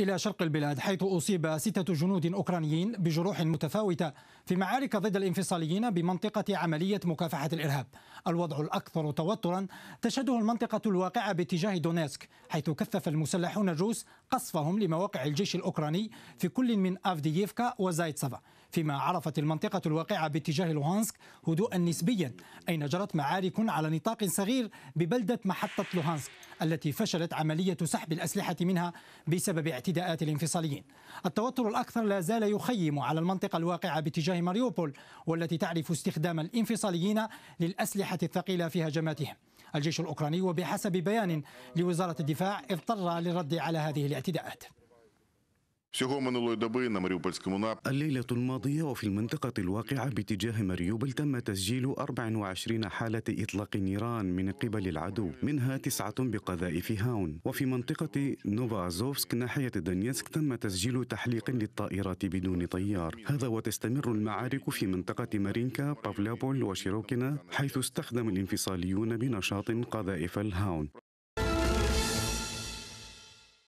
إلى شرق البلاد حيث أصيب ستة جنود أوكرانيين بجروح متفاوتة في معارك ضد الانفصاليين بمنطقة عملية مكافحة الإرهاب الوضع الأكثر توترا تشهده المنطقة الواقعة باتجاه دونيسك حيث كثف المسلحون الروس قصفهم لمواقع الجيش الأوكراني في كل من أفدييفكا وزايتسفا فيما عرفت المنطقة الواقعة باتجاه لوهانسك هدوءا نسبيا أين جرت معارك على نطاق صغير ببلدة محطة لوهانسك التي فشلت عملية سحب الأسلحة منها بسبب اعتداءات الانفصاليين التوتر الأكثر لا زال يخيم على المنطقة الواقعة باتجاه ماريوبول والتي تعرف استخدام الانفصاليين للأسلحة الثقيلة في هجماتهم الجيش الأوكراني وبحسب بيان لوزارة الدفاع اضطر للرد على هذه الاعتداءات الليلة الماضية وفي المنطقة الواقعة باتجاه مريوبل تم تسجيل 24 حالة إطلاق نيران من قبل العدو منها تسعة بقذائف هاون وفي منطقة نوفازوفسك ناحية دنيسك تم تسجيل تحليق للطائرات بدون طيار هذا وتستمر المعارك في منطقة مارينكا بافلابول وشيروكينا حيث استخدم الانفصاليون بنشاط قذائف الهاون